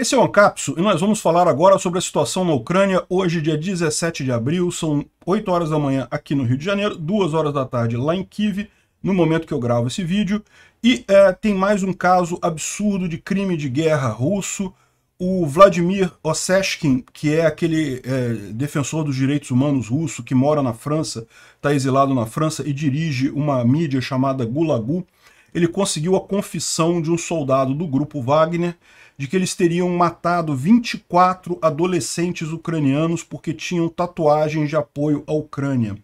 Esse é o Ancapso e nós vamos falar agora sobre a situação na Ucrânia. Hoje, dia 17 de abril, são 8 horas da manhã aqui no Rio de Janeiro, 2 horas da tarde lá em Kiev, no momento que eu gravo esse vídeo. E é, tem mais um caso absurdo de crime de guerra russo. O Vladimir Osseshkin, que é aquele é, defensor dos direitos humanos russo que mora na França, está exilado na França e dirige uma mídia chamada Gulagu, ele conseguiu a confissão de um soldado do grupo Wagner de que eles teriam matado 24 adolescentes ucranianos porque tinham tatuagens de apoio à Ucrânia.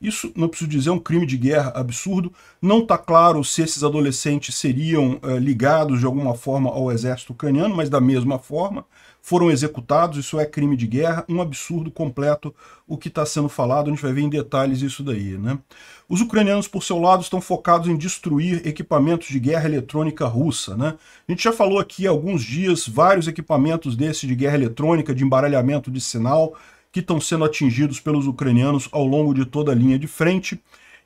Isso, não preciso dizer, é um crime de guerra absurdo. Não está claro se esses adolescentes seriam uh, ligados de alguma forma ao exército ucraniano, mas da mesma forma, foram executados, isso é crime de guerra, um absurdo completo o que está sendo falado, a gente vai ver em detalhes isso daí. Né? Os ucranianos, por seu lado, estão focados em destruir equipamentos de guerra eletrônica russa. Né? A gente já falou aqui há alguns dias vários equipamentos desses de guerra eletrônica, de embaralhamento de sinal, que estão sendo atingidos pelos ucranianos ao longo de toda a linha de frente.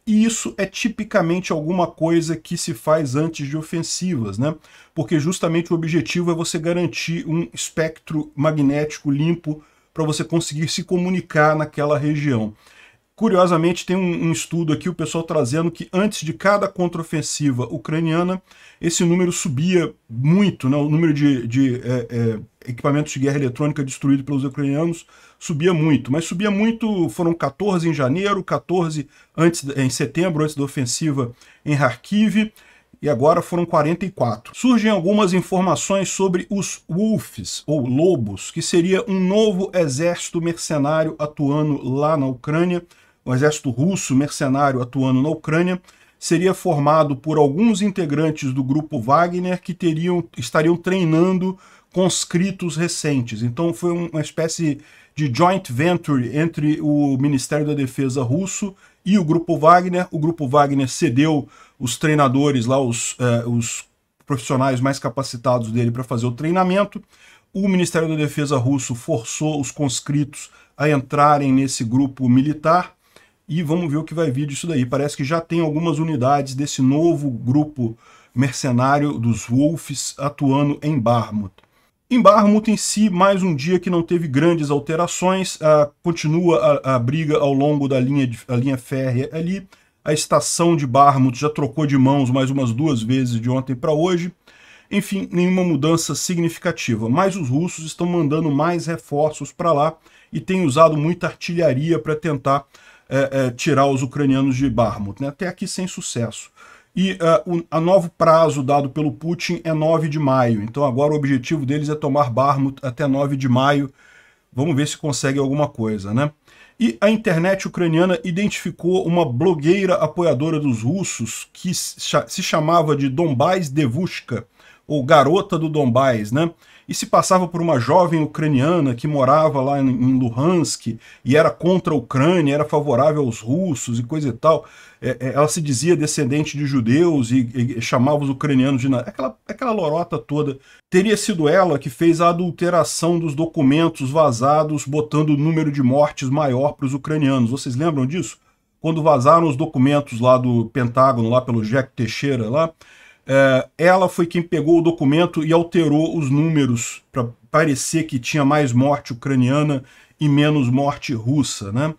E isso é tipicamente alguma coisa que se faz antes de ofensivas, né? Porque justamente o objetivo é você garantir um espectro magnético limpo para você conseguir se comunicar naquela região. Curiosamente, tem um, um, estudo aqui, o pessoal trazendo que antes de cada contraofensiva ucraniana, esse número subia muito, né? o número de, de é, é, equipamentos de guerra eletrônica destruído pelos ucranianos subia muito, mas subia muito, foram 14 em janeiro, 14 antes, em setembro, antes da ofensiva em Kharkiv, e agora foram 44. Surgem algumas informações sobre os Wolves, ou Lobos, que seria um novo exército mercenário atuando lá na Ucrânia, um exército russo mercenário atuando na Ucrânia, seria formado por alguns integrantes do grupo Wagner que teriam, estariam treinando conscritos recentes. Então foi uma espécie de joint venture entre o Ministério da Defesa russo e o Grupo Wagner. O Grupo Wagner cedeu os treinadores lá, os, eh, os profissionais mais capacitados dele para fazer o treinamento. O Ministério da Defesa russo forçou os conscritos a entrarem nesse grupo militar e vamos ver o que vai vir disso daí. Parece que já tem algumas unidades desse novo grupo mercenário dos Wolves atuando em Barmouth. Em Barmut em si, mais um dia que não teve grandes alterações, ah, continua a, a, briga ao longo da linha, de, a linha férrea ali, a estação de Barmut já trocou de mãos mais umas duas vezes de ontem para hoje, enfim, nenhuma mudança significativa, mas os russos estão mandando mais reforços para lá e têm usado muita artilharia para tentar é, é, tirar os ucranianos de Barmut, né? até aqui sem sucesso. E uh, o a novo prazo dado pelo Putin é 9 de maio. Então agora o objetivo deles é tomar Barmut até 9 de maio. Vamos ver se consegue alguma coisa, né? E a internet ucraniana identificou uma blogueira apoiadora dos russos que se chamava de Dombás Devushka, ou Garota do Dombás, né? E se passava por uma jovem ucraniana que morava lá em Luhansk e era contra a Ucrânia, era favorável aos russos e coisa e tal. É, é, ela se dizia descendente de judeus e, e chamava os ucranianos de aquela, aquela lorota toda. Teria sido ela que fez a adulteração dos documentos vazados, botando o número de mortes maior para os ucranianos. Vocês lembram disso? Quando vazaram os documentos lá do Pentágono, lá pelo Jack Teixeira, lá, é, ela foi quem pegou o documento e alterou os números para parecer que tinha mais morte ucraniana e menos morte russa, né?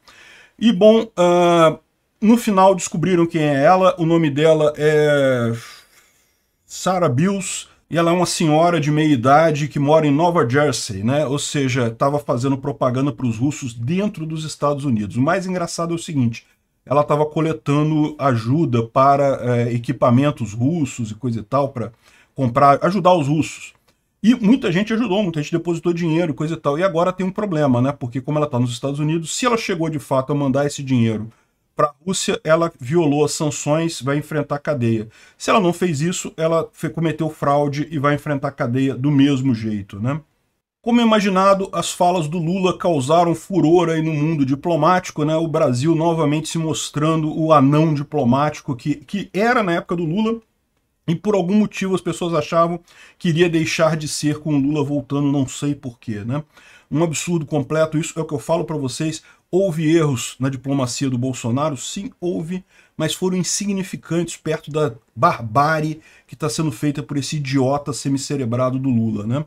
E bom, uh, no final descobriram quem é ela, o nome dela é Sarah Bills, e ela é uma senhora de meia idade que mora em Nova Jersey, né? Ou seja, estava fazendo propaganda para os russos dentro dos Estados Unidos. O mais engraçado é o seguinte: ela estava coletando ajuda para é, equipamentos russos e coisa e tal, para comprar, ajudar os russos. E muita gente ajudou, muita gente depositou dinheiro e coisa e tal. E agora tem um problema, né? Porque como ela está nos Estados Unidos, se ela chegou de fato a mandar esse dinheiro para a Rússia, ela violou as sanções, vai enfrentar cadeia. Se ela não fez isso, ela cometeu fraude e vai enfrentar cadeia do mesmo jeito, né? Como é imaginado, as falas do Lula causaram furor aí no mundo diplomático, né? O Brasil novamente se mostrando o anão diplomático que, que era na época do Lula, e por algum motivo as pessoas achavam que iria deixar de ser com o Lula voltando, não sei porquê, né? Um absurdo completo, isso é o que eu falo para vocês. Houve erros na diplomacia do Bolsonaro? Sim, houve, mas foram insignificantes perto da barbárie que está sendo feita por esse idiota semicerebrado do Lula, né?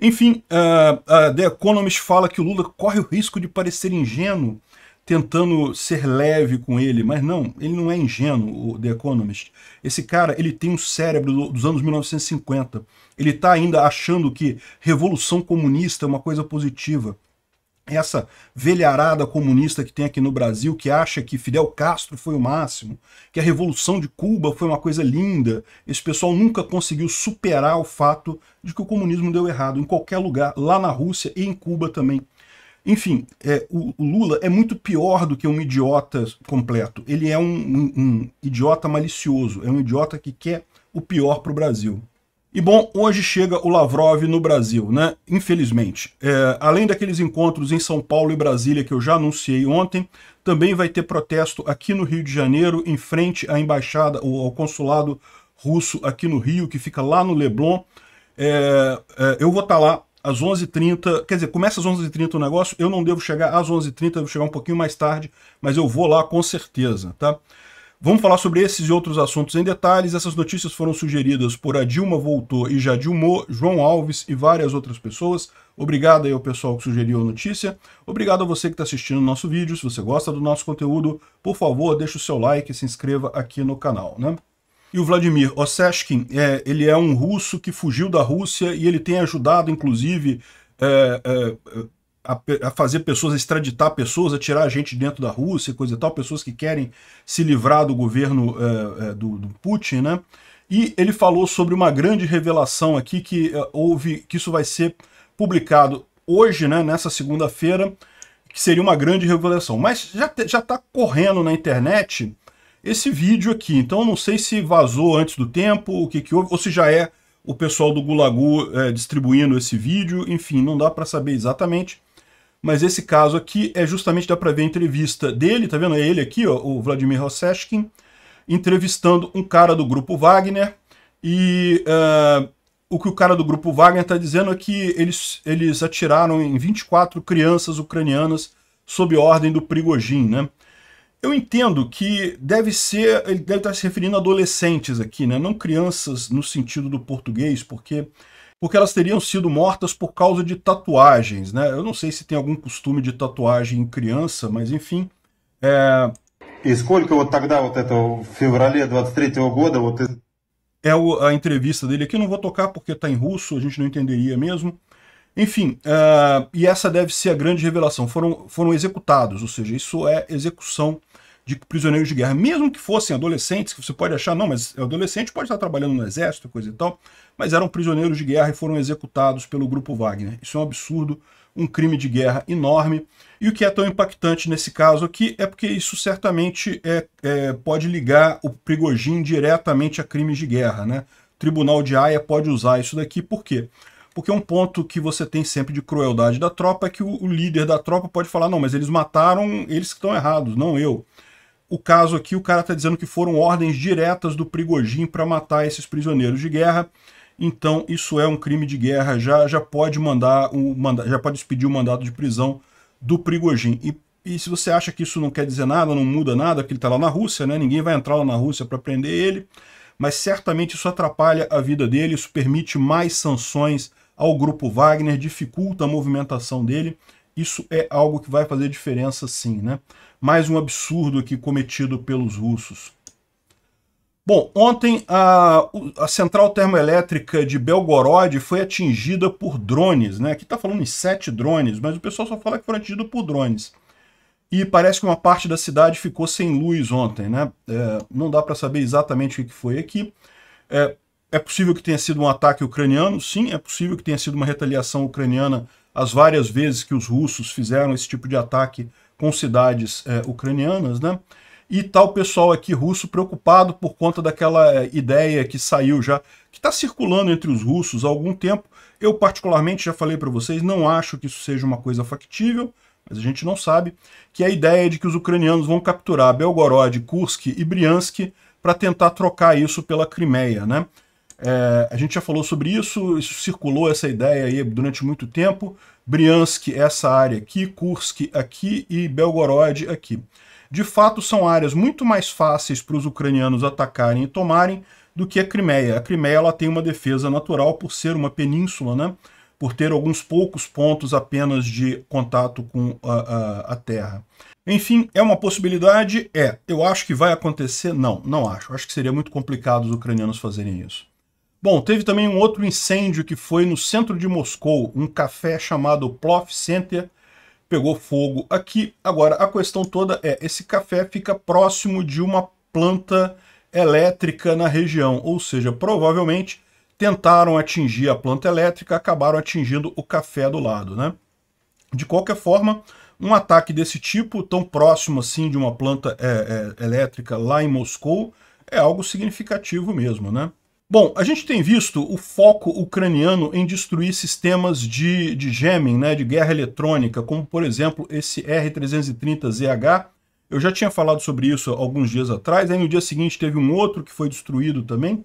Enfim, uh, uh, The Economist fala que o Lula corre o risco de parecer ingênuo tentando ser leve com ele, mas não, ele não é ingênuo, o The Economist. Esse cara, ele tem um cérebro dos anos 1950. Ele está ainda achando que revolução comunista é uma coisa positiva essa velharada comunista que tem aqui no Brasil, que acha que Fidel Castro foi o máximo, que a Revolução de Cuba foi uma coisa linda, esse pessoal nunca conseguiu superar o fato de que o comunismo deu errado em qualquer lugar, lá na Rússia e em Cuba também. Enfim, é, o, o, Lula é muito pior do que um idiota completo. Ele é um, um, um idiota malicioso, é um idiota que quer o pior para o Brasil. E bom, hoje chega o Lavrov no Brasil, né? Infelizmente. É, além daqueles encontros em São Paulo e Brasília que eu já anunciei ontem, também vai ter protesto aqui no Rio de Janeiro, em frente à embaixada, ou ao consulado russo aqui no Rio, que fica lá no Leblon. É, é, eu vou estar tá lá às 11h30, quer dizer, começa às 11h30 o negócio, eu não devo chegar às 11h30, devo chegar um pouquinho mais tarde, mas eu vou lá com certeza, tá? Vamos falar sobre esses e outros assuntos em detalhes. Essas notícias foram sugeridas por a Dilma Voltou e Jadilmo, João Alves e várias outras pessoas. Obrigado aí ao pessoal que sugeriu a notícia. Obrigado a você que está assistindo o nosso vídeo. Se você gosta do nosso conteúdo, por favor, deixe o seu like e se inscreva aqui no canal, né? E o Vladimir Osechkin, é, ele é um russo que fugiu da Rússia e ele tem ajudado, inclusive, é, é, a, a, fazer pessoas, a extraditar pessoas, a tirar gente dentro da Rússia e coisa e tal, pessoas que querem se livrar do governo é, é, do, do, Putin, né? E ele falou sobre uma grande revelação aqui que é, houve, que isso vai ser publicado hoje, né, nessa segunda-feira, que seria uma grande revelação. Mas já, te, já tá correndo na internet esse vídeo aqui, então não sei se vazou antes do tempo, o que que houve, ou se já é o pessoal do Gulagu é, distribuindo esse vídeo, enfim, não dá para saber exatamente, mas esse caso aqui é justamente, dá para ver a entrevista dele, tá vendo? É ele aqui, ó, o Vladimir Rosseskin, entrevistando um cara do grupo Wagner, e uh, o que o cara do grupo Wagner está dizendo é que eles, eles atiraram em 24 crianças ucranianas sob ordem do Prigogine, né? Eu entendo que deve ser, ele deve estar se referindo a adolescentes aqui, né? não crianças no sentido do português, porque porque elas teriam sido mortas por causa de tatuagens, né? Eu não sei se tem algum costume de tatuagem em criança, mas enfim. É... E сколько вот тогда, вот это, в феврале 23 года, вот... É a entrevista dele aqui, não vou tocar porque está em russo, a gente não entenderia mesmo. Enfim, é, e essa deve ser a grande revelação. Foram, foram executados, ou seja, isso é execução de prisioneiros de guerra, mesmo que fossem adolescentes, que você pode achar, não, mas adolescente pode estar trabalhando no exército, coisa e tal, mas eram prisioneiros de guerra e foram executados pelo grupo Wagner. Isso é um absurdo, um crime de guerra enorme. E o que é tão impactante nesse caso aqui é porque isso certamente é, é pode ligar o Prigogine diretamente a crimes de guerra. Né? O Tribunal de Haia pode usar isso daqui, por quê? Porque é um ponto que você tem sempre de crueldade da tropa é que o líder da tropa pode falar não, mas eles mataram eles que estão errados, não eu o caso aqui, o cara está dizendo que foram ordens diretas do Prigogine para matar esses prisioneiros de guerra. Então, isso é um crime de guerra, já, já pode mandar o manda, já pode expedir o mandado de prisão do Prigogine. E, e, se você acha que isso não quer dizer nada, não muda nada, que ele está lá na Rússia, né? ninguém vai entrar lá na Rússia para prender ele, mas certamente isso atrapalha a vida dele, isso permite mais sanções ao grupo Wagner, dificulta a movimentação dele isso é algo que vai fazer diferença sim, né? Mais um absurdo aqui cometido pelos russos. Bom, ontem a, a central termoelétrica de Belgorod foi atingida por drones, né? Aqui está falando em sete drones, mas o pessoal só fala que foram atingidos por drones. E parece que uma parte da cidade ficou sem luz ontem, né? É, não dá para saber exatamente o que foi aqui. É, é possível que tenha sido um ataque ucraniano, sim. É possível que tenha sido uma retaliação ucraniana as várias vezes que os russos fizeram esse tipo de ataque com cidades é, ucranianas, né? E tal pessoal aqui russo preocupado por conta daquela eh, ideia que saiu já, que está circulando entre os russos há algum tempo. Eu particularmente já falei para vocês, não acho que isso seja uma coisa factível, mas a gente não sabe, que é a ideia é de que os ucranianos vão capturar Belgorod, Kursk e Briansk para tentar trocar isso pela Crimeia, né? É, a gente já falou sobre isso, isso circulou essa ideia aí durante muito tempo. Briansk, essa área aqui, Kursk aqui e Belgorod aqui. De fato, são áreas muito mais fáceis para os ucranianos atacarem e tomarem do que a Crimeia. A Crimeia ela tem uma defesa natural por ser uma península, né? por ter alguns poucos pontos apenas de contato com a, a, a terra. Enfim, é uma possibilidade? É. Eu acho que vai acontecer? Não, não acho. Acho que seria muito complicado os ucranianos fazerem isso. Bom, teve também um outro incêndio que foi no centro de Moscou, um café chamado Plof Center, pegou fogo aqui. Agora, a questão toda é, esse café fica próximo de uma planta elétrica na região, ou seja, provavelmente tentaram atingir a planta elétrica, acabaram atingindo o café do lado, né? De qualquer forma, um ataque desse tipo, tão próximo assim de uma planta é, é, elétrica lá em Moscou, é algo significativo mesmo, né? Bom, a gente tem visto o foco ucraniano em destruir sistemas de, de jamming, né, de guerra eletrônica, como por exemplo esse R330ZH. Eu já tinha falado sobre isso alguns dias atrás, aí no dia seguinte teve um outro que foi destruído também,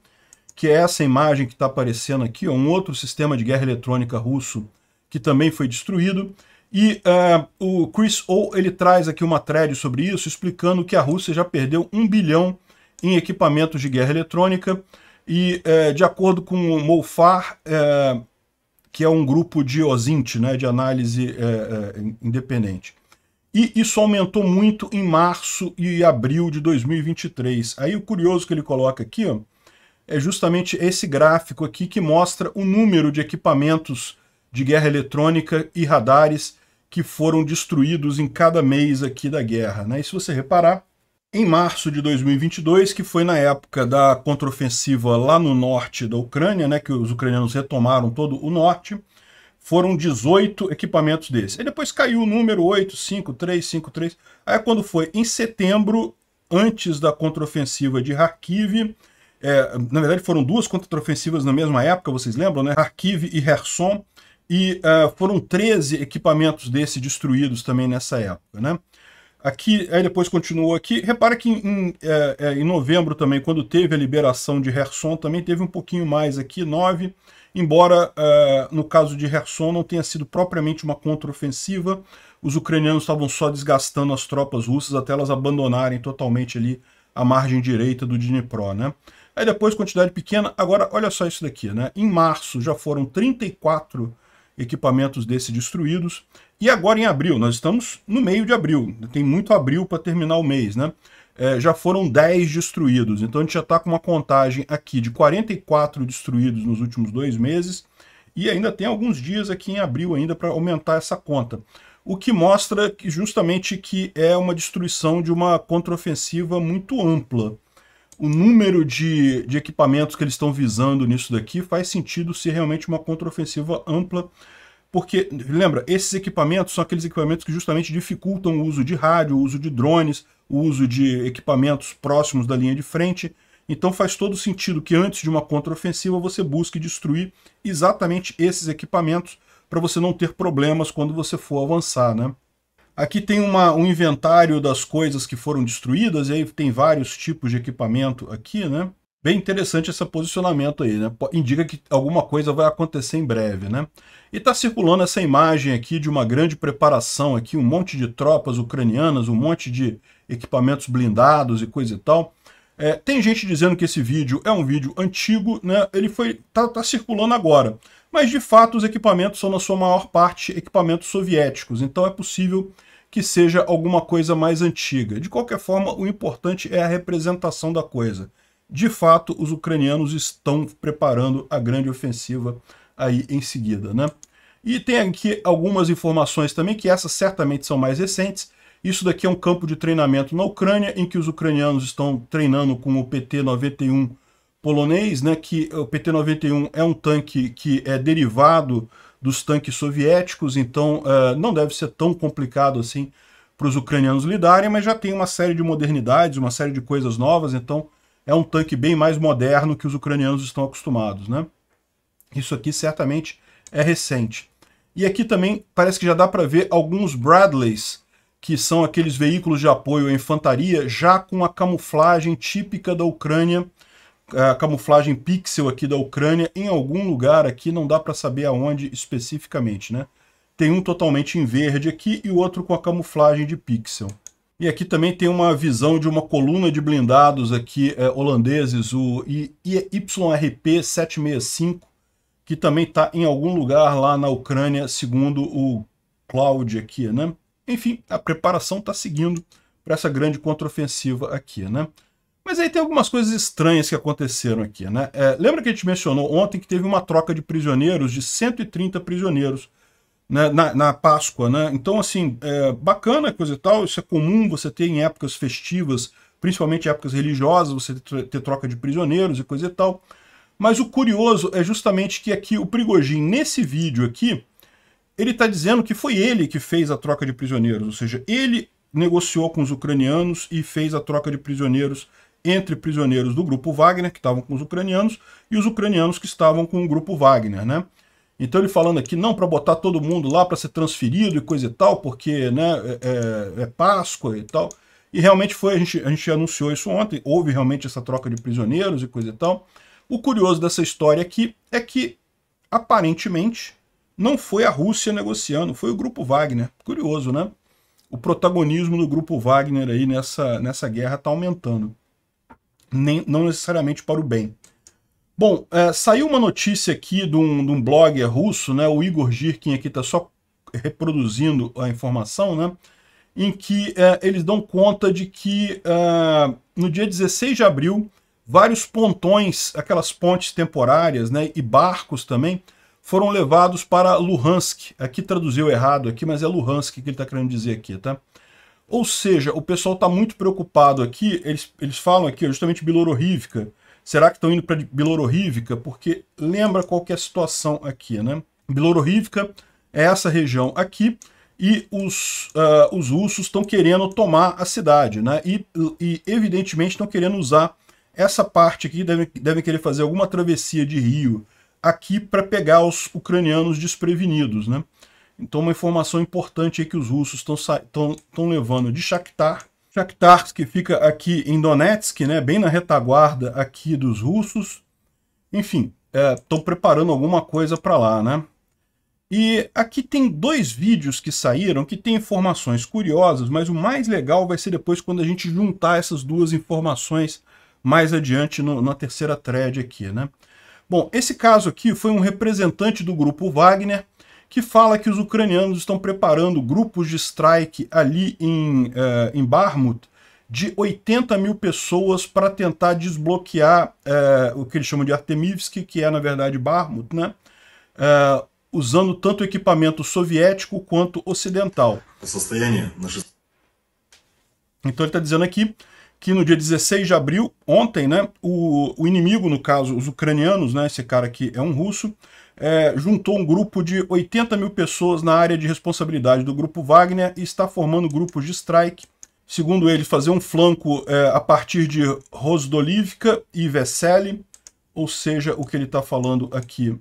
que é essa imagem que está aparecendo aqui, ó, um outro sistema de guerra eletrônica russo que também foi destruído. E uh, o Chris O ele traz aqui uma thread sobre isso, explicando que a Rússia já perdeu um bilhão em equipamentos de guerra eletrônica, e, é, de acordo com o MOFAR, é, que é um grupo de OSINT, né, de análise é, é, independente. E isso aumentou muito em março e abril de 2023. Aí o curioso que ele coloca aqui ó, é justamente esse gráfico aqui que mostra o número de equipamentos de guerra eletrônica e radares que foram destruídos em cada mês aqui da guerra. Né? E se você reparar, em março de 2022, que foi na época da contraofensiva lá no norte da Ucrânia, né, que os ucranianos retomaram todo o norte, foram 18 equipamentos desses. E depois caiu o número 8, 5, 3, 5, 3. Aí é quando foi em setembro, antes da contraofensiva de Kharkiv, é, na verdade foram duas contraofensivas na mesma época, vocês lembram, né? Kharkiv e Kherson, e uh, foram 13 equipamentos desses destruídos também nessa época, né? Aqui, aí depois continuou aqui. Repara que em, é, é, em, novembro também, quando teve a liberação de Herson, também teve um pouquinho mais aqui, 9. Embora é, no caso de Herson não tenha sido propriamente uma contraofensiva, os ucranianos estavam só desgastando as tropas russas até elas abandonarem totalmente ali a margem direita do Dnipro, né? Aí depois quantidade pequena. Agora, olha só isso daqui, né? Em março já foram 34 equipamentos desse destruídos. E agora em abril, nós estamos no meio de abril, tem muito abril para terminar o mês, né? É, já foram 10 destruídos, então a gente já está com uma contagem aqui de 44 destruídos nos últimos dois meses, e ainda tem alguns dias aqui em abril ainda para aumentar essa conta. O que mostra que justamente que é uma destruição de uma contraofensiva muito ampla. O número de, de equipamentos que eles estão visando nisso daqui faz sentido ser realmente uma contraofensiva ampla porque, lembra, esses equipamentos são aqueles equipamentos que justamente dificultam o uso de rádio, o uso de drones, o uso de equipamentos próximos da linha de frente. Então faz todo sentido que antes de uma contraofensiva você busque destruir exatamente esses equipamentos para você não ter problemas quando você for avançar, né? Aqui tem uma, um inventário das coisas que foram destruídas, e aí tem vários tipos de equipamento aqui, né? Bem interessante esse posicionamento aí, né? Indica que alguma coisa vai acontecer em breve, né? E está circulando essa imagem aqui de uma grande preparação aqui, um monte de tropas ucranianas, um monte de equipamentos blindados e coisa e tal. É, tem gente dizendo que esse vídeo é um vídeo antigo, né? Ele foi tá, tá circulando agora. Mas, de fato, os equipamentos são, na sua maior parte, equipamentos soviéticos. Então é possível que seja alguma coisa mais antiga. De qualquer forma, o importante é a representação da coisa de fato, os ucranianos estão preparando a grande ofensiva aí em seguida, né? E tem aqui algumas informações também, que essas certamente são mais recentes. Isso daqui é um campo de treinamento na Ucrânia, em que os ucranianos estão treinando com o PT-91 polonês, né, que o PT-91 é um tanque que é derivado dos tanques soviéticos, então uh, não deve ser tão complicado assim para os ucranianos lidarem, mas já tem uma série de modernidades, uma série de coisas novas, então é um tanque bem mais moderno que os ucranianos estão acostumados, né? Isso aqui certamente é recente. E aqui também parece que já dá para ver alguns Bradleys, que são aqueles veículos de apoio à infantaria, já com a camuflagem típica da Ucrânia, a camuflagem pixel aqui da Ucrânia, em algum lugar aqui, não dá para saber aonde especificamente, né? Tem um totalmente em verde aqui e o outro com a camuflagem de pixel. E aqui também tem uma visão de uma coluna de blindados aqui é, holandeses, o YRP-765, que também está em algum lugar lá na Ucrânia, segundo o Cloud aqui, né? Enfim, a preparação está seguindo para essa grande contraofensiva aqui, né? Mas aí tem algumas coisas estranhas que aconteceram aqui, né? É, lembra que a gente mencionou ontem que teve uma troca de prisioneiros de 130 prisioneiros né, na, na, Páscoa, né? Então, assim, é bacana coisa e tal, isso é comum você ter em épocas festivas, principalmente épocas religiosas, você ter troca de prisioneiros e coisa e tal. Mas o curioso é justamente que aqui o Prigogine, nesse vídeo aqui, ele está dizendo que foi ele que fez a troca de prisioneiros, ou seja, ele negociou com os ucranianos e fez a troca de prisioneiros entre prisioneiros do grupo Wagner, que estavam com os ucranianos, e os ucranianos que estavam com o grupo Wagner, né? Então ele falando aqui, não para botar todo mundo lá para ser transferido e coisa e tal, porque né, é, é, é, Páscoa e tal. E realmente foi, a gente, a gente anunciou isso ontem, houve realmente essa troca de prisioneiros e coisa e tal. O curioso dessa história aqui é que, aparentemente, não foi a Rússia negociando, foi o Grupo Wagner. Curioso, né? O protagonismo do Grupo Wagner aí nessa, nessa guerra está aumentando. Nem, não necessariamente para o bem. Bom, é, saiu uma notícia aqui de um, de um blogger russo, né? O Igor Girkin aqui está só reproduzindo a informação, né? Em que é, eles dão conta de que é, no dia 16 de abril, vários pontões, aquelas pontes temporárias, né? E barcos também, foram levados para Luhansk. Aqui traduziu errado aqui, mas é Luhansk que ele está querendo dizer aqui, tá? Ou seja, o pessoal está muito preocupado aqui, eles, eles falam aqui, justamente Bilororivka, Será que estão indo para Bilororrívica? Porque lembra qual que é a situação aqui, né? Bilororrívica é essa região aqui e os, uh, os russos estão querendo tomar a cidade, né? E, e evidentemente estão querendo usar essa parte aqui, devem, devem querer fazer alguma travessia de rio aqui para pegar os ucranianos desprevenidos, né? Então uma informação importante aí que os russos estão levando de Shakhtar Shakhtarsk que fica aqui em Donetsk, né, bem na retaguarda aqui dos russos. Enfim, estão é, preparando alguma coisa para lá, né? E aqui tem dois vídeos que saíram que tem informações curiosas, mas o mais legal vai ser depois quando a gente juntar essas duas informações mais adiante no, na terceira thread aqui, né? Bom, esse caso aqui foi um representante do grupo Wagner que fala que os ucranianos estão preparando grupos de strike ali em, uh, em Barmut de 80 mil pessoas para tentar desbloquear uh, o que eles chamam de Artemivsk, que é, na verdade, Barmut, né? Uh, usando tanto equipamento soviético quanto ocidental. Então ele está dizendo aqui que no dia 16 de abril, ontem, né, o, o inimigo, no caso, os ucranianos, né, esse cara aqui é um russo, é, juntou um grupo de 80 mil pessoas na área de responsabilidade do grupo Wagner e está formando grupos de strike. Segundo ele, fazer um flanco é, a partir de Rosdolivka e Vesely, ou seja, o que ele está falando aqui.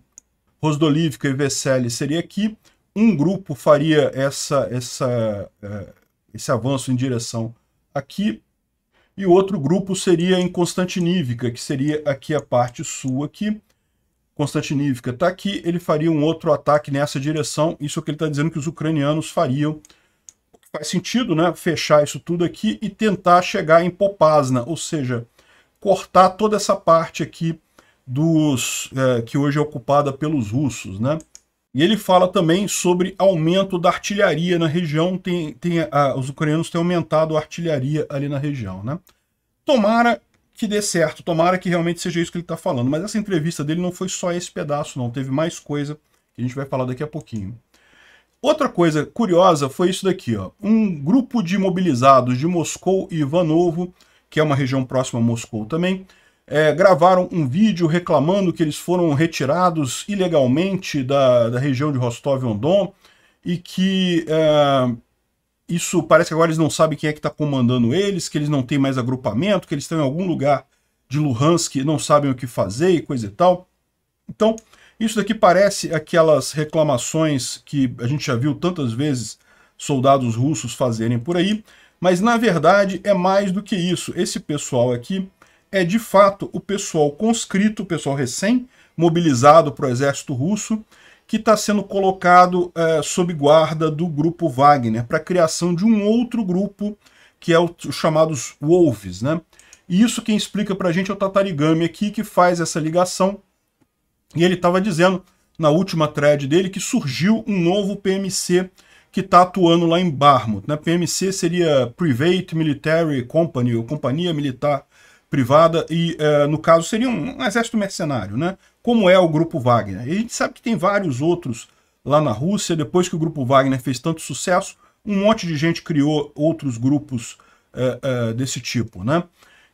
Rosdolivka e Vesely seria aqui. Um grupo faria essa, essa, é, esse avanço em direção aqui e outro grupo seria em Constantinívia, que seria aqui a parte sul aqui, Constantinívia está aqui, ele faria um outro ataque nessa direção. Isso é o que ele está dizendo que os ucranianos fariam. Faz sentido, né? Fechar isso tudo aqui e tentar chegar em Popasna, ou seja, cortar toda essa parte aqui dos é, que hoje é ocupada pelos russos, né? E ele fala também sobre aumento da artilharia na região. Tem, tem, ah, os ucranianos têm aumentado a artilharia ali na região, né? Tomara que dê certo, tomara que realmente seja isso que ele está falando. Mas essa entrevista dele não foi só esse pedaço, não. Teve mais coisa que a gente vai falar daqui a pouquinho. Outra coisa curiosa foi isso daqui, ó. Um grupo de mobilizados de Moscou e Ivanovo, que é uma região próxima a Moscou também, é, gravaram um vídeo reclamando que eles foram retirados ilegalmente da, da região de Rostov-on-Don e que é, isso parece que agora eles não sabem quem é que está comandando eles, que eles não têm mais agrupamento, que eles estão em algum lugar de Luhansk e não sabem o que fazer e coisa e tal. Então, isso daqui parece aquelas reclamações que a gente já viu tantas vezes soldados russos fazerem por aí, mas na verdade é mais do que isso. Esse pessoal aqui é de fato o pessoal conscrito, o pessoal recém-mobilizado para o exército russo, que está sendo colocado é, sob guarda do grupo Wagner para a criação de um outro grupo que é o, os chamados Wolves, né? E isso quem explica para a gente é o Tatarigami aqui que faz essa ligação. E ele estava dizendo na última thread dele que surgiu um novo PMC que está atuando lá em Barmouth. Né? PMC seria Private Military Company, ou Companhia Militar privada e, eh, no caso, seria um, um, exército mercenário, né? Como é o Grupo Wagner. E a gente sabe que tem vários outros lá na Rússia. Depois que o Grupo Wagner fez tanto sucesso, um monte de gente criou outros grupos eh, eh, desse tipo, né?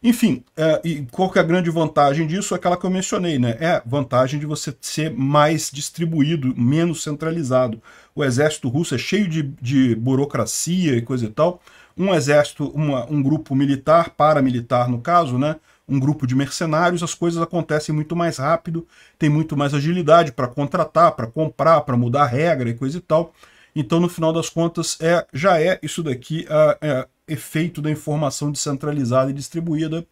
Enfim, e qual que é a grande vantagem disso? É aquela que eu mencionei, né? É a vantagem de você ser mais distribuído, menos centralizado. O exército russo é cheio de, de burocracia e coisa e tal, um exército, uma, um grupo militar, paramilitar no caso, né? um grupo de mercenários, as coisas acontecem muito mais rápido, tem muito mais agilidade para contratar, para comprar, para mudar regra e coisa e tal. Então, no final das contas, é, já é isso daqui a, a é, efeito da informação descentralizada e distribuída,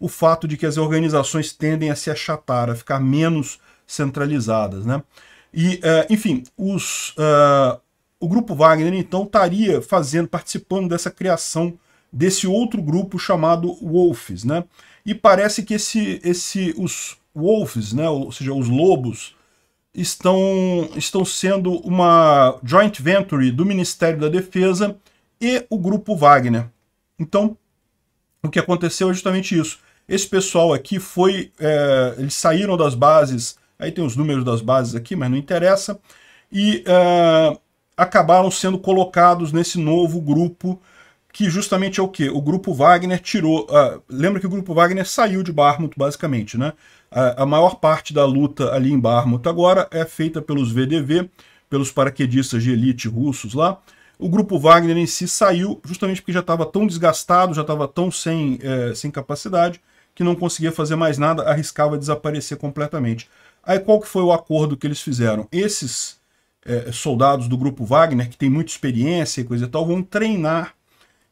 o fato de que as organizações tendem a se achatar, a ficar menos centralizadas. Né? E, uh, enfim, os, ah, o grupo Wagner né, então estaria fazendo, participando dessa criação desse outro grupo chamado Wolfes, né? E parece que esse, esse, os Wolfes, né? Ou seja, os lobos estão, estão sendo uma joint venture do Ministério da Defesa e o grupo Wagner. Então, o que aconteceu é justamente isso. Esse pessoal aqui foi, é, eles saíram das bases. Aí tem os números das bases aqui, mas não interessa. E uh, acabaram sendo colocados nesse novo grupo, que justamente é o quê? O grupo Wagner tirou. Ah, lembra que o grupo Wagner saiu de Barmut, basicamente, né? A, a, maior parte da luta ali em Barmut agora é feita pelos VDV, pelos paraquedistas de elite russos lá. O grupo Wagner em si saiu justamente porque já estava tão desgastado, já estava tão sem, é, sem capacidade, que não conseguia fazer mais nada, arriscava desaparecer completamente. Aí qual que foi o acordo que eles fizeram? Esses é, soldados do grupo Wagner, que tem muita experiência e coisa e tal, vão treinar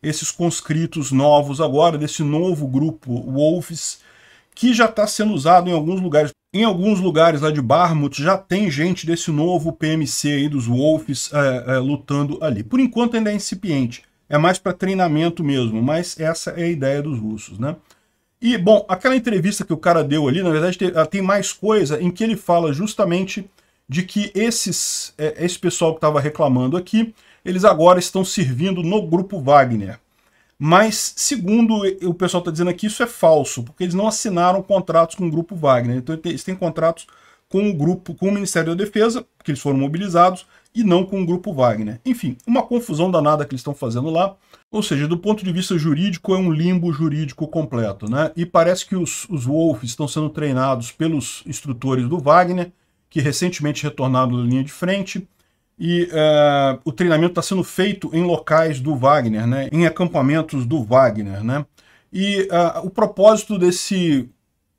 esses conscritos novos agora, desse novo grupo Wolves, que já está sendo usado em alguns lugares. Em alguns lugares lá de Barmut já tem gente desse novo PMC aí dos Wolves é, é, lutando ali. Por enquanto ainda é incipiente, é mais para treinamento mesmo, mas essa é a ideia dos russos, né? E, bom, aquela entrevista que o cara deu ali, na verdade, tem, ah, tem mais coisa em que ele fala justamente de que esses, é, esse pessoal que estava reclamando aqui, eles agora estão servindo no grupo Wagner. Mas, segundo o pessoal está dizendo aqui, isso é falso, porque eles não assinaram contratos com o grupo Wagner. Então, eles têm contratos com o grupo, com o Ministério da Defesa, que eles foram mobilizados, e não com o grupo Wagner. Enfim, uma confusão danada que eles estão fazendo lá. Ou seja, do ponto de vista jurídico, é um limbo jurídico completo, né? E parece que os, os Wolves estão sendo treinados pelos instrutores do Wagner que recentemente retornaram da linha de frente, e uh, o treinamento está sendo feito em locais do Wagner, né, em acampamentos do Wagner. Né? E uh, o propósito desse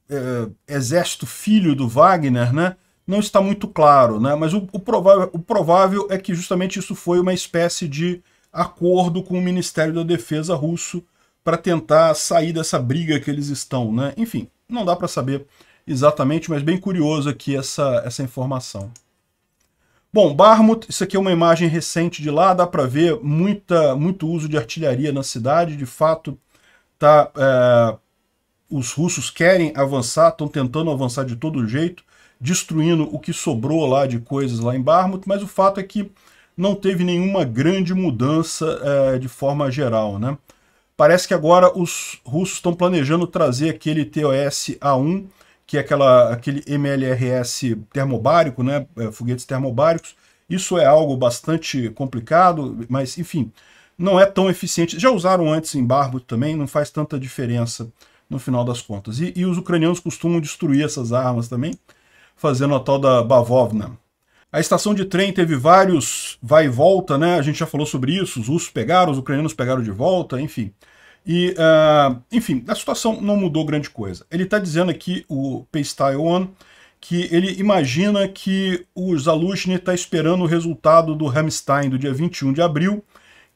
uh, exército filho do Wagner né, não está muito claro, né? mas o, o, provável, o provável é que justamente isso foi uma espécie de acordo com o Ministério da Defesa russo para tentar sair dessa briga que eles estão. Né? Enfim, não dá para saber exatamente, mas bem curioso aqui essa, essa informação. Bom, Barmut, isso aqui é uma imagem recente de lá, dá para ver muita, muito uso de artilharia na cidade, de fato, tá, é, os russos querem avançar, estão tentando avançar de todo jeito, destruindo o que sobrou lá de coisas lá em Barmut, mas o fato é que não teve nenhuma grande mudança é, de forma geral, né? Parece que agora os russos estão planejando trazer aquele TOS A1 que é aquela, aquele MLRS termobárico, né, é, foguetes termobáricos. Isso é algo bastante complicado, mas enfim, não é tão eficiente. Já usaram antes em barbo também, não faz tanta diferença no final das contas. E, e, os ucranianos costumam destruir essas armas também, fazendo a tal da Bavovna. A estação de trem teve vários vai e volta, né? A gente já falou sobre isso, os russos pegaram, os ucranianos pegaram de volta, enfim. E, uh, enfim, a situação não mudou grande coisa. Ele está dizendo aqui, o Paystyle que ele imagina que o Zaluzhny está esperando o resultado do hamstein do dia 21 de abril,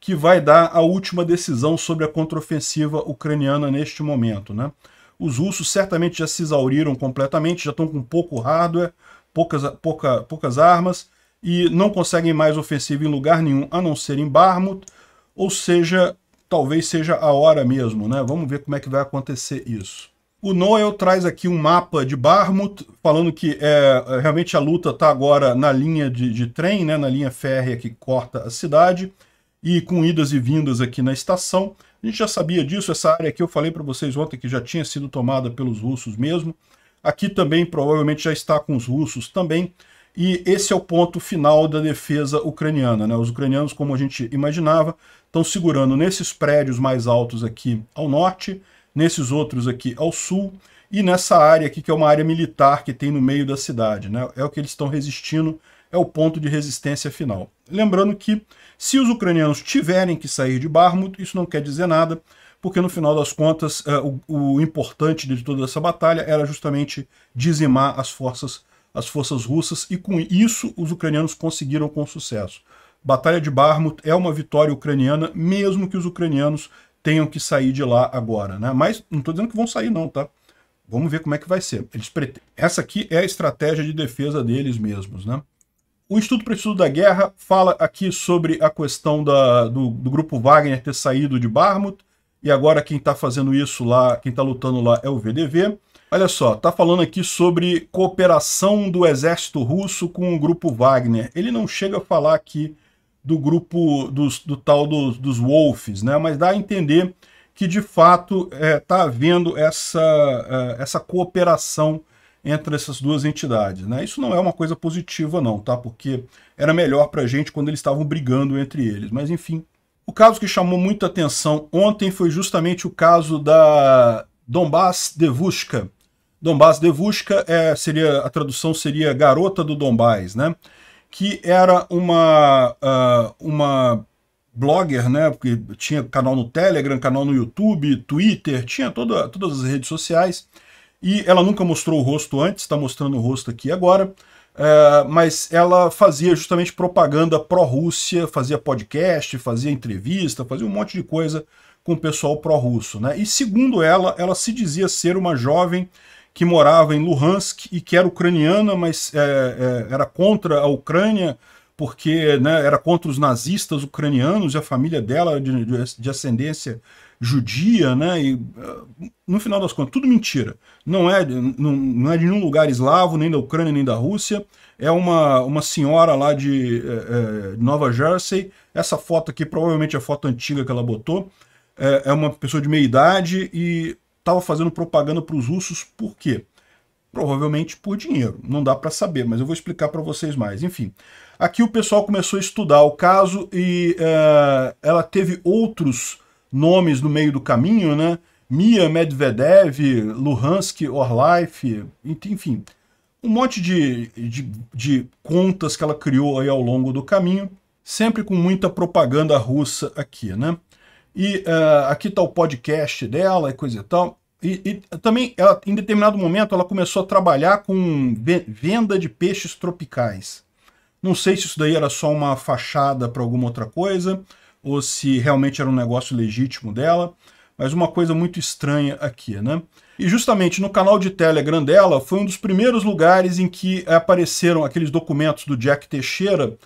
que vai dar a última decisão sobre a contraofensiva ucraniana neste momento. Né? Os russos certamente já se exauriram completamente, já estão com pouco hardware, poucas, pouca, poucas armas, e não conseguem mais ofensiva em lugar nenhum, a não ser em Barmut, ou seja, talvez seja a hora mesmo, né? Vamos ver como é que vai acontecer isso. O Noel traz aqui um mapa de Barmouth, falando que é, é realmente a luta está agora na linha de, de, trem, né, na linha férrea que corta a cidade, e com idas e vindas aqui na estação. A gente já sabia disso, essa área aqui eu falei para vocês ontem que já tinha sido tomada pelos russos mesmo. Aqui também provavelmente já está com os russos também. E esse é o ponto final da defesa ucraniana. Né? Os ucranianos, como a gente imaginava, estão segurando nesses prédios mais altos aqui ao norte, nesses outros aqui ao sul, e nessa área aqui, que é uma área militar que tem no meio da cidade. Né? É o que eles estão resistindo, é o ponto de resistência final. Lembrando que, se os ucranianos tiverem que sair de Barmut, isso não quer dizer nada, porque no final das contas, eh, o, o importante de toda essa batalha era justamente dizimar as forças as forças russas e com isso os ucranianos conseguiram com sucesso. Batalha de Barmut é uma vitória ucraniana, mesmo que os ucranianos tenham que sair de lá agora, né? Mas não estou dizendo que vão sair não, tá? Vamos ver como é que vai ser. Eles Essa aqui é a estratégia de defesa deles mesmos, né? O Instituto Preciso da Guerra fala aqui sobre a questão da, do, do grupo Wagner ter saído de Barmut, e agora quem está fazendo isso lá, quem está lutando lá é o VDV. Olha só, tá falando aqui sobre cooperação do exército russo com o grupo Wagner. Ele não chega a falar aqui do grupo dos, do tal dos, dos Wolves, né? Mas dá a entender que de fato está é, tá havendo essa, é, essa cooperação entre essas duas entidades. Né? Isso não é uma coisa positiva, não, tá? Porque era melhor para a gente quando eles estavam brigando entre eles. Mas enfim. O caso que chamou muita atenção ontem foi justamente o caso da Dombás Devushka. Dombás Devushka é, seria, a tradução seria Garota do Dombás, né? Que era uma, uh, uma blogger, né? Porque tinha canal no Telegram, canal no YouTube, Twitter, tinha toda, todas as redes sociais. E ela nunca mostrou o rosto antes, está mostrando o rosto aqui agora. Uh, mas ela fazia justamente propaganda pró-Rússia, fazia podcast, fazia entrevista, fazia um monte de coisa com o pessoal pró-russo. Né? E segundo ela, ela se dizia ser uma jovem que morava em Luhansk e que era ucraniana, mas é, é, era contra a Ucrânia, porque né, era contra os nazistas ucranianos e a família dela de, de ascendência judia, né? E ah, no final das contas, tudo mentira. Não é, não, não é de nenhum lugar eslavo, nem da Ucrânia, nem da Rússia. É uma, uma senhora lá de é, é Nova Jersey. Essa foto aqui provavelmente é a foto antiga que ela botou. É, é, uma pessoa de meia idade e estava fazendo propaganda para os russos por quê? Provavelmente por dinheiro, não dá para saber, mas eu vou explicar para vocês mais. Enfim, aqui o pessoal começou a estudar o caso e é, ela teve outros nomes no meio do caminho, né? Mia, Medvedev, Luhansk, Orlife, enfim, um monte de, de, de, contas que ela criou aí ao longo do caminho, sempre com muita propaganda russa aqui, né? e uh, aqui está o podcast dela e coisa e tal. E, e, também, ela, em determinado momento, ela começou a trabalhar com venda de peixes tropicais. Não sei se isso daí era só uma fachada para alguma outra coisa, ou se realmente era um negócio legítimo dela, mas uma coisa muito estranha aqui, né? E justamente no canal de Telegram dela, foi um dos primeiros lugares em que apareceram aqueles documentos do Jack Teixeira,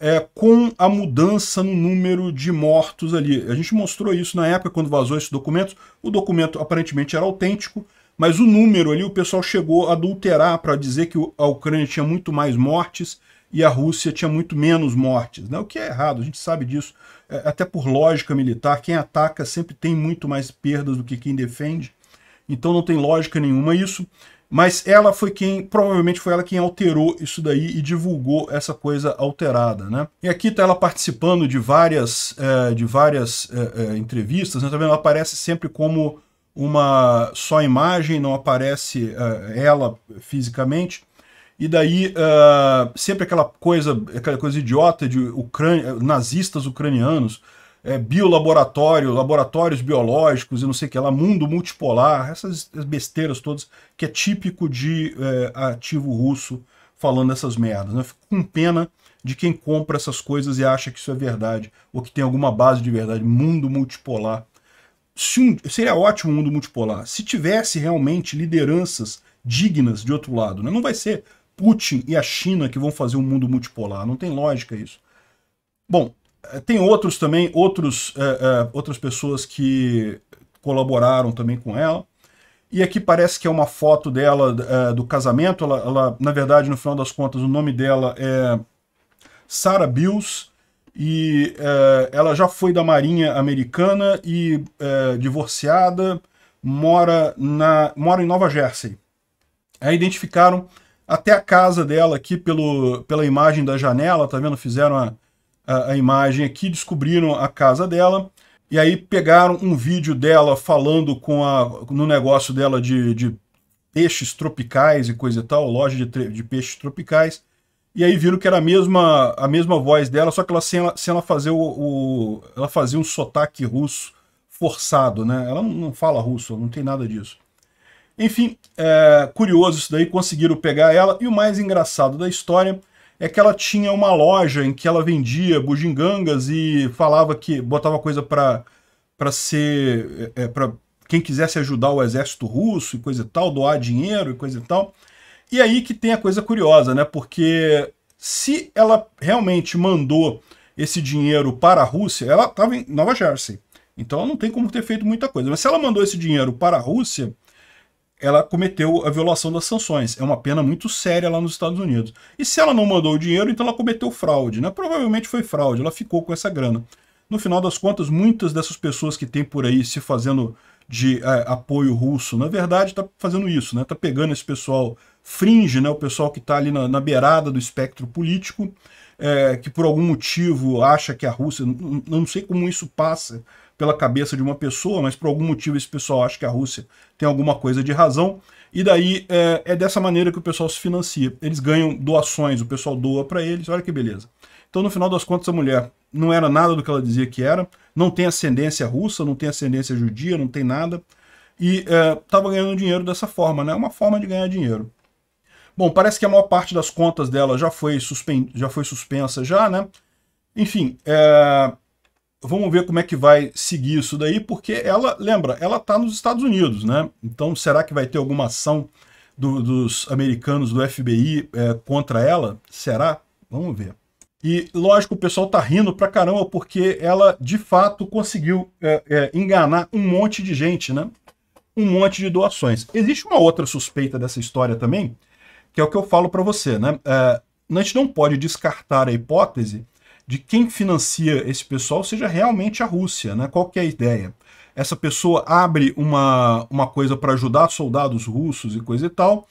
é, com a mudança no número de mortos ali. A gente mostrou isso na época quando vazou esse documento. O documento aparentemente era autêntico, mas o número ali o pessoal chegou a adulterar para dizer que a Ucrânia tinha muito mais mortes e a Rússia tinha muito menos mortes, né? o que é errado, a gente sabe disso. É, até por lógica militar, quem ataca sempre tem muito mais perdas do que quem defende, então não tem lógica nenhuma isso. Mas ela foi quem, provavelmente foi ela quem alterou isso daí e divulgou essa coisa alterada, né? E aqui tá ela participando de várias, é, de várias é, é, entrevistas, né? Tá vendo? Ela aparece sempre como uma só imagem, não aparece é, ela fisicamente. E daí, uh, sempre aquela coisa, aquela coisa idiota de ucran nazistas ucranianos é, biolaboratório, laboratórios biológicos e não sei o que lá, mundo multipolar, essas besteiras todas, que é típico de é, ativo russo falando essas merdas. Né? Eu fico com pena de quem compra essas coisas e acha que isso é verdade, ou que tem alguma base de verdade. Mundo multipolar. Se um, seria ótimo mundo multipolar. Se tivesse realmente lideranças dignas de outro lado, né? não vai ser Putin e a China que vão fazer um mundo multipolar, não tem lógica isso. Bom, tem outros também, outros, é, é, outras pessoas que colaboraram também com ela. E aqui parece que é uma foto dela é, do casamento. Ela, ela, na verdade, no final das contas, o nome dela é Sarah Bills. E é, ela já foi da Marinha Americana e é, divorciada, mora, na, mora em Nova Jersey. Aí identificaram até a casa dela aqui pelo, pela imagem da janela, tá vendo? Fizeram a, a, a imagem aqui, descobriram a casa dela. E aí pegaram um vídeo dela falando com a, no negócio dela de, de peixes tropicais e coisa e tal, loja de, de, peixes tropicais. E aí viram que era a mesma, a mesma voz dela, só que ela sem, ela, sem ela fazer o, o, Ela fazia um sotaque russo forçado, né? Ela não, não fala russo, não tem nada disso. Enfim, é, curioso isso daí, conseguiram pegar ela. E o mais engraçado da história é que ela tinha uma loja em que ela vendia bugigangas e falava que botava coisa para para ser é, é para quem quisesse ajudar o exército russo e coisa e tal, doar dinheiro e coisa e tal. E aí que tem a coisa curiosa, né? Porque se ela realmente mandou esse dinheiro para a Rússia, ela estava em Nova Jersey. Então ela não tem como ter feito muita coisa. Mas se ela mandou esse dinheiro para a Rússia, ela cometeu a violação das sanções. É uma pena muito séria lá nos Estados Unidos. E se ela não mandou o dinheiro, então ela cometeu fraude. Né? Provavelmente foi fraude, ela ficou com essa grana. No final das contas, muitas dessas pessoas que tem por aí se fazendo de é, apoio russo, na verdade, está fazendo isso, né? Está pegando esse pessoal fringe, né? O pessoal que está ali na, na, beirada do espectro político, é, que por algum motivo acha que a Rússia, não, não sei como isso passa pela cabeça de uma pessoa, mas por algum motivo esse pessoal acha que a Rússia tem alguma coisa de razão. E daí é, é dessa maneira que o pessoal se financia. Eles ganham doações, o pessoal doa para eles, olha que beleza. Então, no final das contas, a mulher não era nada do que ela dizia que era, não tem ascendência russa, não tem ascendência judia, não tem nada, e estava é, ganhando dinheiro dessa forma, né? uma forma de ganhar dinheiro. Bom, parece que a maior parte das contas dela já foi, suspen já foi suspensa já, né? Enfim, é, vamos ver como é que vai seguir isso daí, porque ela, lembra, ela está nos Estados Unidos, né? Então, será que vai ter alguma ação do, dos americanos do FBI é, contra ela? Será? Vamos ver. E, lógico, o pessoal tá rindo pra caramba, porque ela, de fato, conseguiu é, é, enganar um monte de gente, né? Um monte de doações. Existe uma outra suspeita dessa história também, que é o que eu falo para você, né? É, a gente não pode descartar a hipótese de quem financia esse pessoal seja realmente a Rússia, né? Qual que é a ideia? Essa pessoa abre uma, uma coisa para ajudar soldados russos e coisa e tal,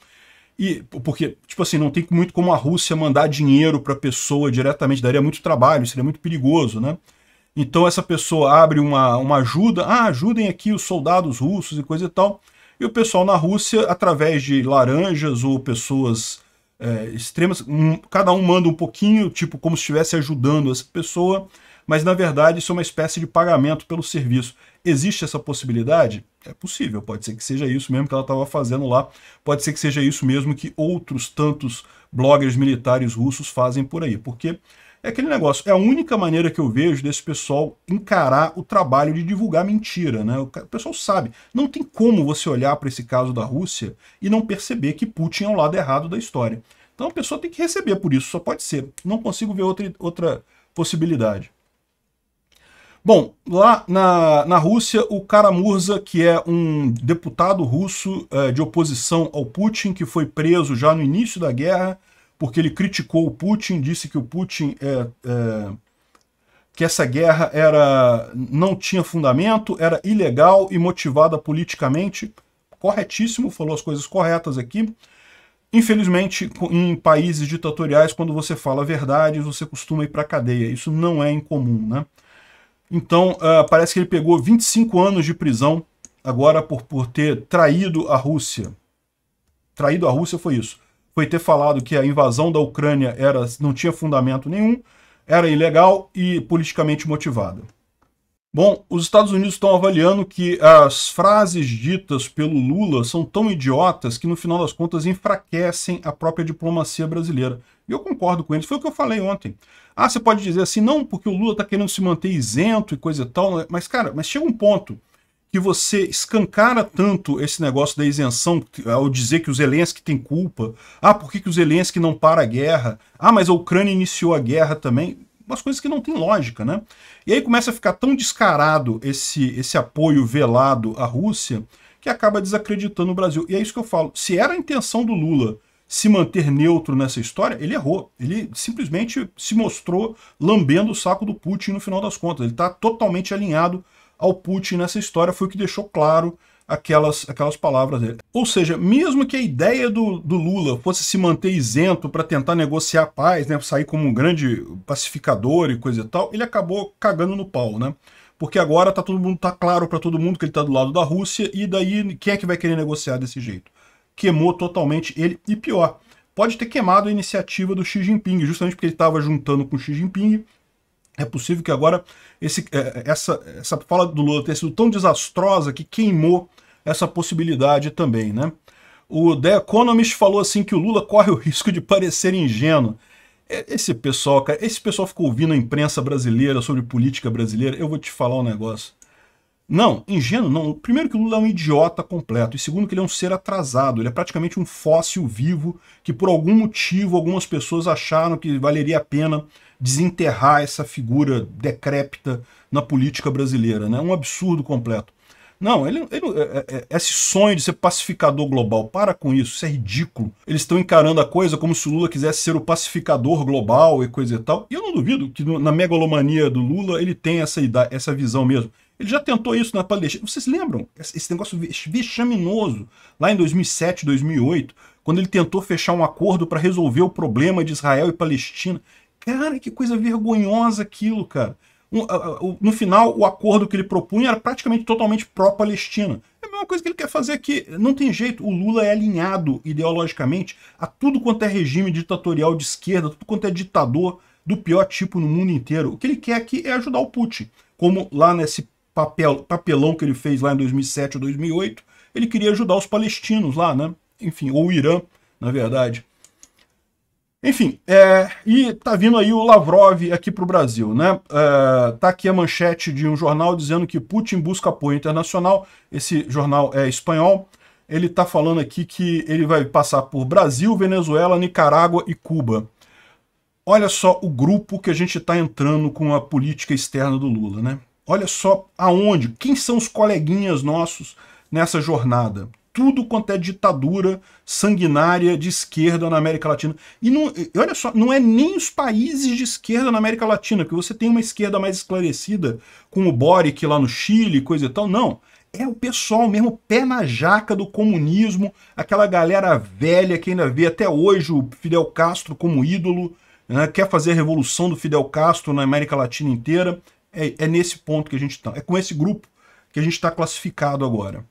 e porque, tipo assim, não tem muito como a Rússia mandar dinheiro para a pessoa diretamente, daria muito trabalho, seria muito perigoso, né? Então essa pessoa abre uma, uma ajuda, ah, ajudem aqui os soldados russos e coisa e tal, e o pessoal na Rússia, através de laranjas ou pessoas é, extremas. Um, cada um manda um pouquinho, tipo, como se estivesse ajudando essa pessoa, mas na verdade isso é uma espécie de pagamento pelo serviço. Existe essa possibilidade? É possível, pode ser que seja isso mesmo que ela estava fazendo lá, pode ser que seja isso mesmo que outros tantos bloggers militares russos fazem por aí, porque é aquele negócio, é a única maneira que eu vejo desse pessoal encarar o trabalho de divulgar mentira, né? O pessoal sabe, não tem como você olhar para esse caso da Rússia e não perceber que Putin é o lado errado da história. Então a pessoa tem que receber por isso, só pode ser. Não consigo ver outra, outra possibilidade. Bom, lá na, na Rússia, o Karamurza, que é um deputado russo eh, de oposição ao Putin, que foi preso já no início da guerra, porque ele criticou o Putin, disse que o Putin é, é, que essa guerra era não tinha fundamento, era ilegal e motivada politicamente. Corretíssimo, falou as coisas corretas aqui. Infelizmente, em países ditatoriais, quando você fala verdades, você costuma ir para cadeia. Isso não é incomum, né? Então, uh, parece que ele pegou 25 anos de prisão agora por, por ter traído a Rússia. Traído a Rússia foi isso foi ter falado que a invasão da Ucrânia era, não tinha fundamento nenhum, era ilegal e politicamente motivada. Bom, os Estados Unidos estão avaliando que as frases ditas pelo Lula são tão idiotas que, no final das contas, enfraquecem a própria diplomacia brasileira. E eu concordo com eles, foi o que eu falei ontem. Ah, você pode dizer assim, não, porque o Lula está querendo se manter isento e coisa e tal, né? mas, cara, mas chega um ponto que você escancara tanto esse negócio da isenção ao dizer que os Zelensky tem culpa? Ah, por que, que o Zelensky não para a guerra? Ah, mas a Ucrânia iniciou a guerra também. Umas coisas que não tem lógica, né? E aí começa a ficar tão descarado esse, esse apoio velado à Rússia que acaba desacreditando o Brasil. E é isso que eu falo. Se era a intenção do Lula se manter neutro nessa história, ele errou. Ele simplesmente se mostrou lambendo o saco do Putin no final das contas. Ele está totalmente alinhado ao Putin nessa história, foi o que deixou claro aquelas, aquelas palavras dele. Ou seja, mesmo que a ideia do, do Lula fosse se manter isento para tentar negociar a paz, né, sair como um grande pacificador e coisa e tal, ele acabou cagando no pau, né? Porque agora tá todo mundo tá claro para todo mundo que ele tá do lado da Rússia e daí quem é que vai querer negociar desse jeito? Queimou totalmente ele e pior, pode ter queimado a iniciativa do Xi Jinping, justamente porque ele estava juntando com o Xi Jinping é possível que agora esse, é, é, essa, essa fala do Lula tenha sido tão desastrosa que queimou essa possibilidade também, né? O The Economist falou assim que o Lula corre o risco de parecer ingênuo. Esse pessoal, cara, esse pessoal ficou ouvindo a imprensa brasileira sobre política brasileira, eu vou te falar um negócio. Não, ingênuo não. Primeiro que o Lula é um idiota completo. E segundo que ele é um ser atrasado. Ele é praticamente um fóssil vivo que por algum motivo algumas pessoas acharam que valeria a pena desenterrar essa figura decrépita na política brasileira. Né? Um absurdo completo. Não, ele, ele, é, é, é, esse sonho de ser pacificador global, para com isso, isso é ridículo. Eles estão encarando a coisa como se o Lula quisesse ser o pacificador global e coisa e tal. E eu não duvido que na megalomania do Lula ele tem essa, essa visão mesmo. Ele já tentou isso na Palestina. Vocês lembram? Esse negócio vexaminoso, lá em 2007, 2008, quando ele tentou fechar um acordo para resolver o problema de Israel e Palestina. Cara, que coisa vergonhosa aquilo, cara. No final, o acordo que ele propunha era praticamente totalmente pró-Palestina. É a mesma coisa que ele quer fazer aqui. Não tem jeito. O Lula é alinhado ideologicamente a tudo quanto é regime ditatorial de esquerda, tudo quanto é ditador do pior tipo no mundo inteiro. O que ele quer aqui é ajudar o Putin. Como lá nesse papel, papelão que ele fez lá em 2007 ou 2008, ele queria ajudar os palestinos lá, né? Enfim, ou o Irã, na verdade. Enfim, é, e tá vindo aí o Lavrov aqui para o Brasil, né? É, tá aqui a manchete de um jornal dizendo que Putin busca apoio internacional. Esse jornal é espanhol. Ele tá falando aqui que ele vai passar por Brasil, Venezuela, Nicarágua e Cuba. Olha só o grupo que a gente está entrando com a política externa do Lula, né? Olha só aonde, quem são os coleguinhas nossos nessa jornada tudo quanto é ditadura sanguinária de esquerda na América Latina. E não, olha só, não é nem os países de esquerda na América Latina, que você tem uma esquerda mais esclarecida, com o Boric lá no Chile, coisa e tal. Não. É o pessoal mesmo, pé na jaca do comunismo, aquela galera velha que ainda vê até hoje o Fidel Castro como ídolo, né, quer fazer a revolução do Fidel Castro na América Latina inteira. É, é nesse ponto que a gente está. É com esse grupo que a gente está classificado agora.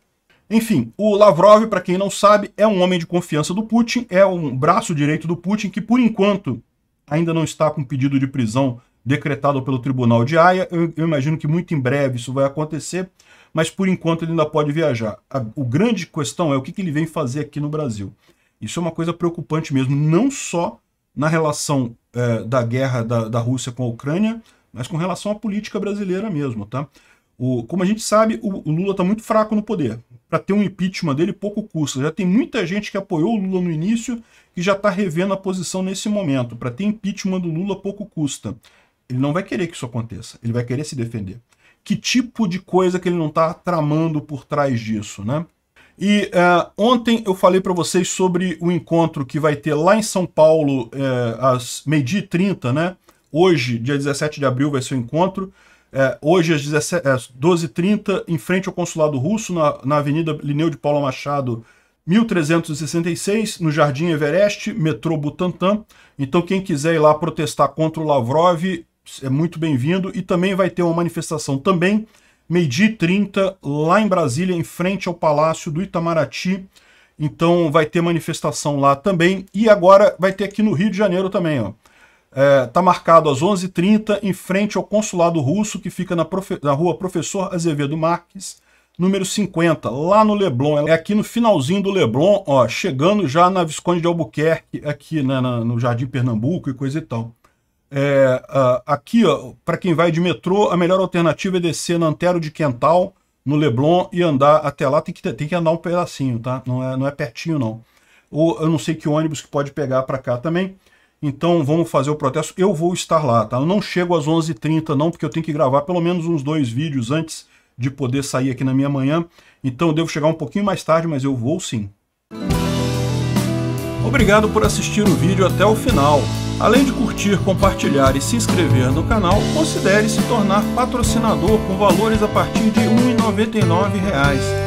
Enfim, o Lavrov, para quem não sabe, é um homem de confiança do Putin, é um braço direito do Putin que, por enquanto, ainda não está com pedido de prisão decretado pelo Tribunal de Haia. Eu, eu, imagino que muito em breve isso vai acontecer, mas por enquanto ele ainda pode viajar. A o grande questão é o que, que ele vem fazer aqui no Brasil. Isso é uma coisa preocupante mesmo, não só na relação eh, da guerra da, da Rússia com a Ucrânia, mas com relação à política brasileira mesmo, tá? O, como a gente sabe, o, o Lula está muito fraco no poder. Para ter um impeachment dele, pouco custa. Já tem muita gente que apoiou o Lula no início e já está revendo a posição nesse momento. Para ter impeachment do Lula, pouco custa. Ele não vai querer que isso aconteça. Ele vai querer se defender. Que tipo de coisa que ele não está tramando por trás disso, né? E uh, ontem eu falei para vocês sobre o encontro que vai ter lá em São Paulo uh, às meio-dia e 30, né? Hoje, dia 17 de abril, vai ser o encontro é, hoje às 12h30, é, em frente ao consulado russo, na, na Avenida Lineu de Paula Machado, 1366, no Jardim Everest, metrô Butantã. Então, quem quiser ir lá protestar contra o Lavrov, é muito bem-vindo. E também vai ter uma manifestação também, meio-dia 30, lá em Brasília, em frente ao Palácio do Itamaraty. Então, vai ter manifestação lá também. E agora vai ter aqui no Rio de Janeiro também, ó. Está é, tá marcado às 11h30 em frente ao consulado russo que fica na, profe na rua Professor Azevedo Marques, número 50, lá no Leblon. É aqui no finalzinho do Leblon, ó, chegando já na Visconde de Albuquerque, aqui né, na, no Jardim Pernambuco e coisa e tal. É, aqui, para quem vai de metrô, a melhor alternativa é descer na Antero de Quental, no Leblon, e andar até lá. Tem que, tem que andar um pedacinho, tá? Não é, não é pertinho, não. Ou eu não sei que ônibus que pode pegar para cá também. Então vamos fazer o protesto. Eu vou estar lá, tá? Eu não chego às 11h30 não, porque eu tenho que gravar pelo menos uns dois vídeos antes de poder sair aqui na minha manhã. Então eu devo chegar um pouquinho mais tarde, mas eu vou sim. Obrigado por assistir o vídeo até o final. Além de curtir, compartilhar e se inscrever no canal, considere se tornar patrocinador com valores a partir de R$ 1,99